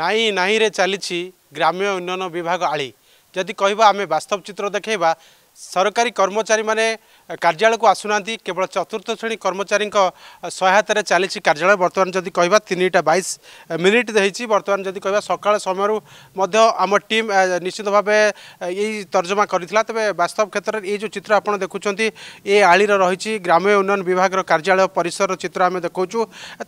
ନାଇଁ ନାଇଁରେ ଚାଲିଛି ଗ୍ରାମ୍ୟ ଉନ୍ନୟନ ବିଭାଗ ଆଳି ଯଦି କହିବା ଆମେ ବାସ୍ତବ ଚିତ୍ର ଦେଖାଇବା ସରକାରୀ କର୍ମଚାରୀମାନେ କାର୍ଯ୍ୟାଳୟକୁ ଆସୁନାହାନ୍ତି କେବଳ ଚତୁର୍ଥ ଶ୍ରେଣୀ କର୍ମଚାରୀଙ୍କ ସହାୟତାରେ ଚାଲିଛି କାର୍ଯ୍ୟାଳୟ ବର୍ତ୍ତମାନ ଯଦି କହିବା ତିନିଟା ବାଇଶ ମିନିଟ୍ ହେଇଛି ବର୍ତ୍ତମାନ ଯଦି କହିବା ସକାଳ ସମୟରୁ ମଧ୍ୟ ଆମ ଟିମ୍ ନିଶ୍ଚିତ ଭାବେ ଏଇ ତର୍ଜମା କରିଥିଲା ତେବେ ବାସ୍ତବ କ୍ଷେତ୍ରରେ ଏଇ ଯେଉଁ ଚିତ୍ର ଆପଣ ଦେଖୁଛନ୍ତି ଏ ଆଳିର ରହିଛି ଗ୍ରାମ୍ୟ ଉନ୍ନୟନ ବିଭାଗର କାର୍ଯ୍ୟାଳୟ ପରିସରର ଚିତ୍ର ଆମେ ଦେଖାଉଛୁ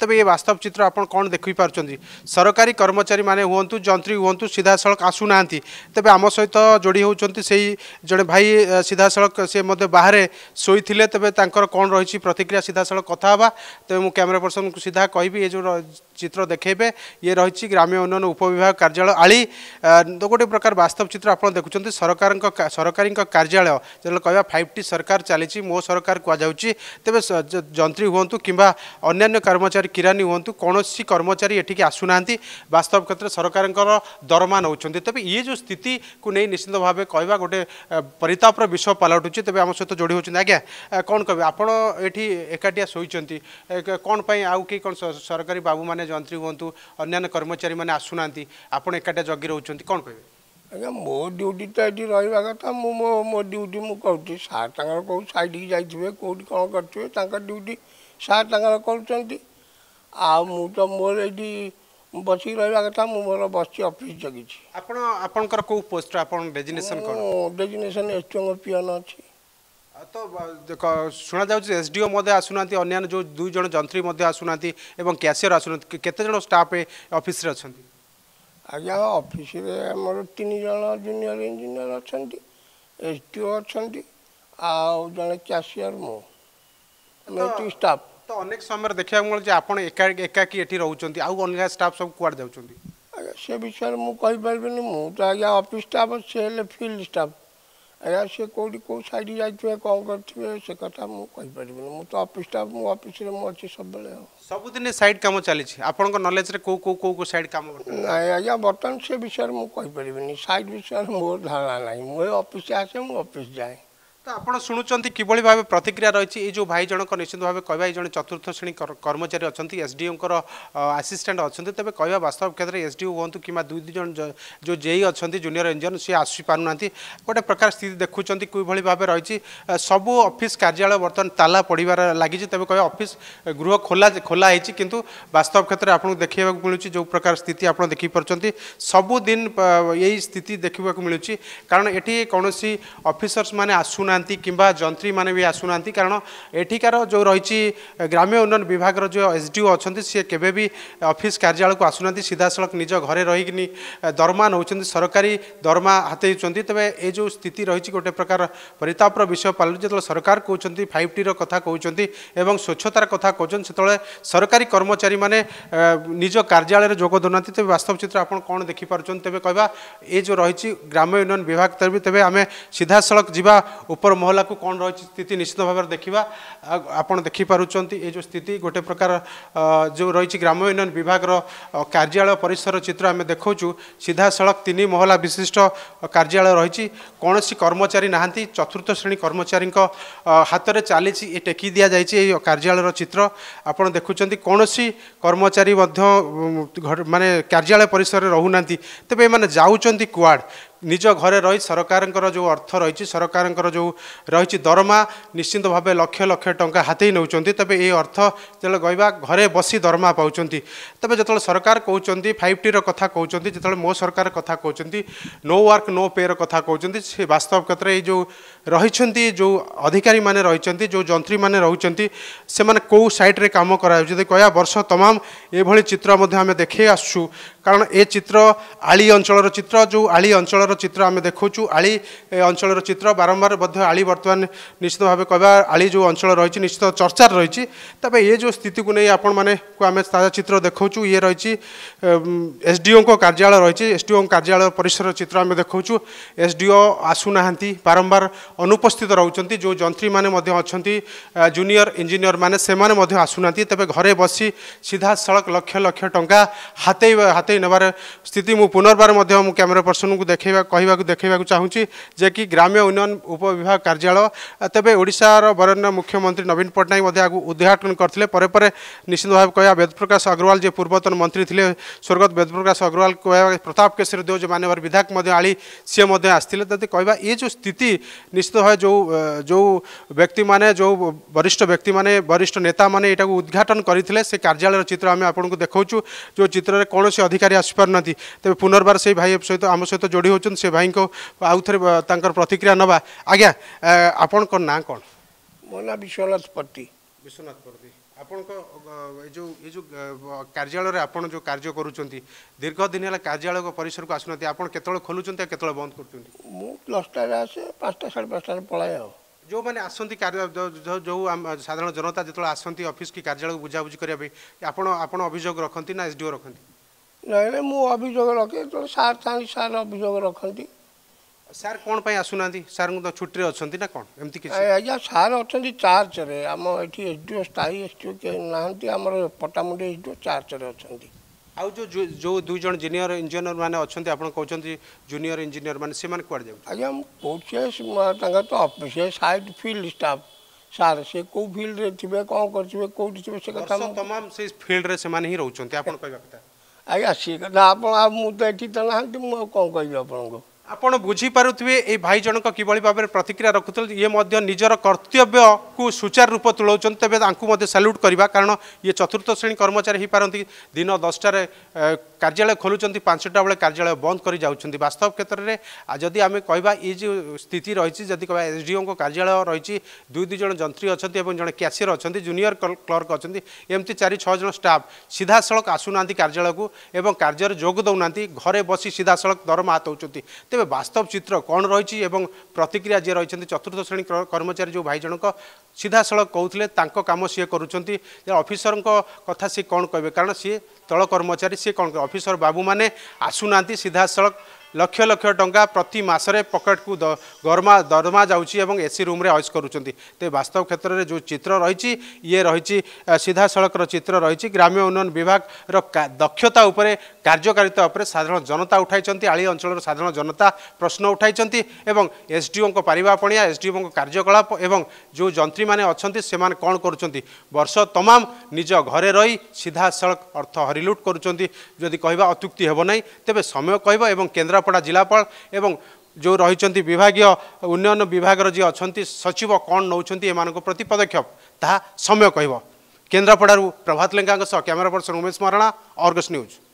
ତେବେ ଏ ବାସ୍ତବ ଚିତ୍ର ଆପଣ କ'ଣ ଦେଖିପାରୁଛନ୍ତି ସରକାରୀ କର୍ମଚାରୀମାନେ ହୁଅନ୍ତୁ ଯନ୍ତ୍ରୀ ହୁଅନ୍ତୁ ସିଧାସଳଖ ଆସୁନାହାନ୍ତି ତେବେ ଆମ ସହିତ ଯୋଡ଼ି ହେଉଛନ୍ତି ସେଇ ଜଣେ ଭାଇ ସିଧାସଳଖ ସେ ମଧ୍ୟ ବାହାରେ सोइले तेबे तर कि प्रतिक्रिया सिधासँग कथा हे तपाईँ म क्यमेरा जो चित्र कि ये इरहेको ग्राम उन्नयन उपविभाग कार्य कर्याल आली गोटे प्रकार वस्तव चित्त आउँछ देखुन्छ सरकारलय सरकार चाहिँ मो सरकार कु जन्ती हुन्छु कम्बा अन्य कर्मचारी किरानी हुँदै कसैस कर्मचारी यति आसुना वास्तव क्षेत्र सरकारको दरमाउँछ तपाईँ यति निश्चिन्त गएताप्र विषय पालटु सहित जोड़ी जोडिउँछ ଆଜ୍ଞା କ'ଣ କହିବେ ଆପଣ ଏଠି ଏକାଠିଆ ଶୋଇଛନ୍ତି କ'ଣ ପାଇଁ ଆଉ କେହି କ'ଣ ସରକାରୀ ବାବୁମାନେ ଯନ୍ତ୍ରୀ ହୁଅନ୍ତୁ ଅନ୍ୟାନ୍ୟ କର୍ମଚାରୀମାନେ ଆସୁନାହାନ୍ତି ଆପଣ ଏକାଠିଆ ଜଗି ରହୁଛନ୍ତି କ'ଣ କହିବେ ଆଜ୍ଞା ମୋ ଡ୍ୟୁଟି ତ ଏଠି ରହିବା କଥା ମୁଁ ମୋ ମୋ ଡ୍ୟୁଟି ମୁଁ କରୁଛି ସାର୍ ତାଙ୍କର କେଉଁ ସାଇଡ଼୍କି ଯାଇଥିବେ କେଉଁଠି କ'ଣ କରିଥିବେ ତାଙ୍କ ଡ୍ୟୁଟି ସାର୍ ତାଙ୍କର କରୁଛନ୍ତି ଆଉ ମୁଁ ତ ମୋର ଏଠି ବସିକି ରହିବା କଥା ମୁଁ ମୋର ବସିଛି ଅଫିସ୍ ଜଗିଛି ଆପଣ ଆପଣଙ୍କର କେଉଁ ପୋଷ୍ଟ ଆପଣ ଡେଜିନେସନ୍ କ'ଣ ଡେଜିନେସନ୍ ଏଚ୍ ପିଅନ ଅଛି ତ ଶୁଣାଯାଉଛି ଏସ୍ ଡି ଓ ମଧ୍ୟ ଆସୁନାହାନ୍ତି ଅନ୍ୟାନ୍ୟ ଯେଉଁ ଦୁଇ ଜଣ ଯନ୍ତ୍ରୀ ମଧ୍ୟ ଆସୁନାହାନ୍ତି ଏବଂ କ୍ୟାସିୟର ଆସୁନାହାନ୍ତି କେତେ ଜଣ ଷ୍ଟାଫ୍ ଅଫିସରେ ଅଛନ୍ତି ଆଜ୍ଞା ଅଫିସରେ ଆମର ତିନି ଜଣ ଜୁନିୟର ଇଞ୍ଜିନିୟର ଅଛନ୍ତି ଏସ୍ ଡି ଓ ଅଛନ୍ତି ଆଉ ଜଣେ କ୍ୟାସିୟର ମୁଁ ଏମିତି ଷ୍ଟାଫ୍ ତ ଅନେକ ସମୟରେ ଦେଖିବାକୁ ମିଳୁଛି ଆପଣ ଏକା ଏକାକି ଏଠି ରହୁଛନ୍ତି ଆଉ ଅଲଗା ଷ୍ଟାଫ୍ ସବୁ କୁଆଡ଼େ ଯାଉଛନ୍ତି ଆଜ୍ଞା ସେ ବିଷୟରେ ମୁଁ କହିପାରିବିନି ମୁଁ ତ ଆଜ୍ଞା ଅଫିସ୍ ଷ୍ଟାଫ୍ ସେ ହେଲେ ଫିଲ୍ଡ ଷ୍ଟାଫ୍ ଏରାସେ କେଉଁଠି କେଉଁ ସାଇଡ଼ ଯାଇଥିବେ କ'ଣ କରିଥିବେ ସେ କଥା ମୁଁ କହିପାରିବିନି ମୁଁ ତ ଅଫିସ ଷ୍ଟାଫ୍ ମୁଁ ଅଫିସରେ ମୁଁ ଅଛି ସବୁବେଳେ ଆଉ ସବୁଦିନ ସାଇଡ଼ କାମ ଚାଲିଛି ଆପଣଙ୍କ ନଲେଜରେ କେଉଁ କେଉଁ କେଉଁ କେଉଁ ସାଇଡ଼ କାମ ନାଇଁ ଆଜ୍ଞା ବର୍ତ୍ତମାନ ସେ ବିଷୟରେ ମୁଁ କହିପାରିବିନି ସାଇଡ଼ ବିଷୟରେ ମୋର ଧାରଣା ନାହିଁ ମୁଁ ଏ ଅଫିସ ଆସେ ମୁଁ ଅଫିସ ଯାଏ ତ ଆପଣ ଶୁଣୁଛନ୍ତି କିଭଳି ଭାବେ ପ୍ରତିକ୍ରିୟା ରହିଛି ଏଇ ଯେଉଁ ଭାଇ ଜଣକ ନିଶ୍ଚିତ ଭାବେ କହିବା ଏଇ ଜଣେ ଚତୁର୍ଥ ଶ୍ରେଣୀ କର୍ମଚାରୀ ଅଛନ୍ତି ଏସ୍ଡିଓଙ୍କର ଆସିଷ୍ଟାଣ୍ଟ ଅଛନ୍ତି ତେବେ କହିବା ବାସ୍ତବ କ୍ଷେତ୍ରରେ ଏସ୍ଡିଓ ହୁଅନ୍ତୁ କିମ୍ବା ଦୁଇ ଦୁଇ ଜଣ ଯେଉଁ ଜେଇ ଅଛନ୍ତି ଜୁନିୟର ଇଞ୍ଜିନିୟର ସିଏ ଆସିପାରୁନାହାନ୍ତି ଗୋଟେ ପ୍ରକାର ସ୍ଥିତି ଦେଖୁଛନ୍ତି କିଭଳି ଭାବେ ରହିଛି ସବୁ ଅଫିସ୍ କାର୍ଯ୍ୟାଳୟ ବର୍ତ୍ତମାନ ତାଲା ପଡ଼ିବାର ଲାଗିଛି ତେବେ କହିବା ଅଫିସ୍ ଗୃହ ଖୋଲା ଖୋଲା ହେଇଛି କିନ୍ତୁ ବାସ୍ତବ କ୍ଷେତ୍ରରେ ଆପଣଙ୍କୁ ଦେଖିବାକୁ ମିଳୁଛି ଯେଉଁ ପ୍ରକାର ସ୍ଥିତି ଆପଣ ଦେଖିପାରୁଛନ୍ତି ସବୁଦିନ ଏଇ ସ୍ଥିତି ଦେଖିବାକୁ ମିଳୁଛି କାରଣ ଏଠି କୌଣସି ଅଫିସର୍ସ ମାନେ ଆସୁନାହାନ୍ତି ଆସୁନାହାନ୍ତି କିମ୍ବା ଯନ୍ତ୍ରୀମାନେ ବି ଆସୁନାହାନ୍ତି କାରଣ ଏଠିକାର ଯେଉଁ ରହିଛି ଗ୍ରାମ୍ୟ ଉନ୍ନୟନ ବିଭାଗର ଯେଉଁ ଏସ୍ ଡି ଓ ଅଛନ୍ତି ସିଏ କେବେ ବି ଅଫିସ୍ କାର୍ଯ୍ୟାଳୟକୁ ଆସୁନାହାନ୍ତି ସିଧାସଳଖ ନିଜ ଘରେ ରହିକିନି ଦରମା ନେଉଛନ୍ତି ସରକାରୀ ଦରମା ହାତେଇଛନ୍ତି ତେବେ ଏ ଯେଉଁ ସ୍ଥିତି ରହିଛି ଗୋଟେ ପ୍ରକାର ପରିତାପର ବିଷୟ ପାଲୁଛି ଯେତେବେଳେ ସରକାର କହୁଛନ୍ତି ଫାଇଭ୍ ଟିର କଥା କହୁଛନ୍ତି ଏବଂ ସ୍ୱଚ୍ଛତାର କଥା କହୁଛନ୍ତି ସେତେବେଳେ ସରକାରୀ କର୍ମଚାରୀମାନେ ନିଜ କାର୍ଯ୍ୟାଳୟରେ ଯୋଗ ଦେଉନାହାନ୍ତି ତେବେ ବାସ୍ତବ ଚିତ୍ର ଆପଣ କ'ଣ ଦେଖିପାରୁଛନ୍ତି ତେବେ କହିବା ଏ ଯେଉଁ ରହିଛି ଗ୍ରାମ୍ୟ ଉନ୍ନୟନ ବିଭାଗ ତେବେ ଆମେ ସିଧାସଳଖ ଯିବା ଉପ कौन रही स्थिति निश्चित भावना देखा ए जो स्थिति गोटे प्रकार जो रही ग्राम उन्नयन विभाग र कार्याल परिसर चित्म देखाउँछु सिधासहला विशिष्ट कर्यालय चतुर्थ श्रेणी कर्मचारी हातले कार्यालय टेकिदि यो कार्याउँ देखुँदै कसै कर्मचारी कार्याल परिसर रहेछ क्वाड घरे घर सरकारको जो अर्थ रह दरमा निश्चित भावे लक्ष लक्षा हातै नहुन्छ तपाईँ ए अर्थ जे घरे घर दरमा दरमाउँदै तपाईँ जति सरकार कि फाइभ टि कथा कि मो सरकार कथा नो वर्क नो पे र से वास्तव क्षेत्र यही रहिले जो अधिकारिने जो जन्ती मेन्टिसमा सइड्रे कम गरा कर्ष तमाम एभरि चित्र देखे आसु कारण ए च आली अञ्चल चित् जो आली अञ्चल चित्म देखाउँछु आली अञ्चल चित् बारम्बार निश्चित भाइ क्या आली जो अञ्चल रहेछ निश्चित चर्चार रहे यति नै आपे चित देखाउँछु इरहेछ एसडिओको कार्या क्या परिसर चित्म देखाउछु एसडिओ आसुना बारम्बार अनुपस्थित रहे अुनियर इन्जिनयर मसुना तपाईँ घर बसि सिधास लक्ष लक्षा हातै हात नवार स्थित मुझ पुनर्वध कैमेरा पर्सन को देख कह देखा चाहूँगी जेकि ग्राम्य उन्नयन उप विभाग कार्यालय तेज ओडार बरण्य मुख्यमंत्री नवीन पट्टनायक उद्घाटन करते निश्चित भाव कह वेदप्रकाश अग्रवाल जे पूर्वतन मंत्री थे स्वर्गत वेदप्रकाश अग्रवाल कह प्रताप केशर देव जो मानव विधायक आई सी आसते जी कह ये जो स्थिति निश्चित भाव जो जो व्यक्ति मैंने जो वरिष्ठ व्यक्ति मैंने वरिष्ठ नेता मैंने यू उद्घाटन करते कार्यालय चित्र आम आपको देखा जो चित्र कौन से अधिकार ଅଧିକାରୀ ଆସିପାରୁନାହାନ୍ତି ତେବେ ପୁନର୍ବାର ସେଇ ଭାଇ ସହିତ ଆମ ସହିତ ଯୋଡ଼ି ହେଉଛନ୍ତି ସେ ଭାଇଙ୍କ ଆଉ ଥରେ ତାଙ୍କର ପ୍ରତିକ୍ରିୟା ନେବା ଆଜ୍ଞା ଆପଣଙ୍କ ନାଁ କ'ଣ ମୋ ନାଁ ବିଶ୍ୱନାଥ ପତି ବିଶ୍ୱନାଥ ପତି ଆପଣଙ୍କ ଏ ଯେଉଁ ଏ ଯେଉଁ କାର୍ଯ୍ୟାଳୟରେ ଆପଣ ଯେଉଁ କାର୍ଯ୍ୟ କରୁଛନ୍ତି ଦୀର୍ଘ ଦିନ ହେଲା କାର୍ଯ୍ୟାଳୟ ପରିସରକୁ ଆସୁନାହାନ୍ତି ଆପଣ କେତେବେଳେ ଖୋଲୁଛନ୍ତି ଆଉ କେତେବେଳେ ବନ୍ଦ କରୁଛନ୍ତି ମୁଁ ଦଶଟାରେ ଆସେ ପାଞ୍ଚଟା ସାଢ଼େ ପାଞ୍ଚଟାରେ ପଳାଏ ଆଉ ଯେଉଁମାନେ ଆସନ୍ତି କାର୍ଯ୍ୟ ଯେଉଁ ସାଧାରଣ ଜନତା ଯେତେବେଳେ ଆସନ୍ତି ଅଫିସ୍ କି କାର୍ଯ୍ୟାଳୟକୁ ବୁଝାବୁଝି କରିବା ପାଇଁ ଆପଣ ଆପଣ ଅଭିଯୋଗ ରଖନ୍ତି ନା ଏସ୍ ଡି ଓ ରଖନ୍ତି ନହେଲେ ମୁଁ ଅଭିଯୋଗ ରଖେ ଯେତେବେଳେ ସାର୍ ଥାନ୍ତି ସାର୍ ଅଭିଯୋଗ ରଖନ୍ତି ସାର୍ କ'ଣ ପାଇଁ ଆସୁନାହାନ୍ତି ସାର୍ଙ୍କୁ ତ ଛୁଟିରେ ଅଛନ୍ତି ନା କ'ଣ ଏମିତି କିଛି ଆଜ୍ଞା ସାର୍ ଅଛନ୍ତି ଚାର୍ଜରେ ଆମ ଏଠି ଏସ୍ ଡି ଓ ସ୍ଥାୟୀ ଏସ୍ ଡି ଓ କେହି ନାହାନ୍ତି ଆମର ପଟାମୁଣ୍ଡି ଏସ୍ ଡି ଓ ଚାର୍ଚ୍ଚରେ ଅଛନ୍ତି ଆଉ ଯେଉଁ ଯେଉଁ ଦୁଇ ଜଣ ଜୁନିୟର ଇଞ୍ଜିନିୟର ମାନେ ଅଛନ୍ତି ଆପଣ କହୁଛନ୍ତି ଜୁନିୟର ଇଞ୍ଜିନିୟର ମାନେ ସେମାନେ କୁଆଡ଼େ ଯାଉଛନ୍ତି ଆଜ୍ଞା ମୁଁ କହୁଛି ତାଙ୍କର ତ office site field staff sir ସେ କେଉଁ ଫିଲ୍ଡରେ ଥିବେ କ'ଣ କରିଥିବେ କେଉଁଠି ଥିବେ ସେ କଥା ତମାମ ସେ ଫିଲ୍ଡରେ ସେମାନେ ହିଁ ରହୁଛନ୍ତି ଆପଣ କହିବା କଥା Ayah sih, kenapa kamu tadi tenang di mau kongkong ya, Pak Longgo? आपण बुझिपर्थ्यो ए भाइज किभरि भावर प्रतिक्रिया कर्तव्य को सुचार रूप तुलाउँछ तेह्र साल्युट गर्दा कारण ये चतुर्थ श्रेणी कर्मचारी है पारि दिन दसटा कार्यालय खोलुकै पाँचटा बेला कार्या बन्द गरिस्तव क्षेत्रले जिम्मे कि स्थिति रहेछ एसडिओको कार्यालय रह दुई जंत्री जन्ती अन्त जे क्यासियर अहिले जूनियर क्लर्क अमी चारि जन स्टाफ सिधासँग कार्यर जोग जो घरे घर सीधा सिधासँग दरमा हते ତେବେ ବାସ୍ତବ ଚିତ୍ର କ'ଣ ରହିଛି ଏବଂ ପ୍ରତିକ୍ରିୟା ଯିଏ ରହିଛନ୍ତି ଚତୁର୍ଥ ଶ୍ରେଣୀ କର୍ମଚାରୀ ଯେଉଁ ଭାଇ ଜଣଙ୍କ ସିଧାସଳଖ କହୁଥିଲେ ତାଙ୍କ କାମ ସିଏ କରୁଛନ୍ତି ଅଫିସରଙ୍କ କଥା ସିଏ କ'ଣ କହିବେ କାରଣ ସିଏ ତଳ କର୍ମଚାରୀ ସିଏ କ'ଣ ଅଫିସର ବାବୁମାନେ ଆସୁନାହାନ୍ତି ସିଧାସଳଖ ଲକ୍ଷ ଲକ୍ଷ ଟଙ୍କା ପ୍ରତି ମାସରେ ପକେଟକୁ ଗରମା ଦରମା ଯାଉଛି ଏବଂ ଏସି ରୁମ୍ରେ ଅଏସ୍ କରୁଛନ୍ତି ତେବେ ବାସ୍ତବ କ୍ଷେତ୍ରରେ ଯେଉଁ ଚିତ୍ର ରହିଛି ଇଏ ରହିଛି ସିଧାସଳଖର ଚିତ୍ର ରହିଛି ଗ୍ରାମ୍ୟ ଉନ୍ନୟନ ବିଭାଗର ଦକ୍ଷତା ଉପରେ କାର୍ଯ୍ୟକାରିତା ଉପରେ ସାଧାରଣ ଜନତା ଉଠାଇଛନ୍ତି ଆଳି ଅଞ୍ଚଳର ସାଧାରଣ ଜନତା ପ୍ରଶ୍ନ ଉଠାଇଛନ୍ତି ଏବଂ ଏସ୍ଡିଓଙ୍କ ପାରିବା ପଣିଆ ଏସ୍ଡିଓଙ୍କ କାର୍ଯ୍ୟକଳାପ ଏବଂ ଯେଉଁ ଯନ୍ତ୍ରୀମାନେ ଅଛନ୍ତି ସେମାନେ କ'ଣ କରୁଛନ୍ତି ବର୍ଷ ତମାମ ନିଜ ଘରେ ରହି ସିଧାସଳଖ ଅର୍ଥ ହରିଲୁଟ୍ କରୁଛନ୍ତି ଯଦି କହିବା ଅତ୍ୟୁକ୍ତି ହେବ ନାହିଁ ତେବେ ସମୟ କହିବ ଏବଂ କେନ୍ଦ୍ର କେନ୍ଦ୍ରାପଡ଼ା ଜିଲ୍ଲାପାଳ ଏବଂ ଯେଉଁ ରହିଛନ୍ତି ବିଭାଗୀୟ ଉନ୍ନୟନ ବିଭାଗର ଯିଏ ଅଛନ୍ତି ସଚିବ କ'ଣ ନେଉଛନ୍ତି ଏମାନଙ୍କ ପ୍ରତି ପଦକ୍ଷେପ ତାହା ସମୟ କହିବ କେନ୍ଦ୍ରାପଡ଼ାରୁ ପ୍ରଭାତ ଲେଙ୍କାଙ୍କ ସହ camera person Umesh Maharana Argus news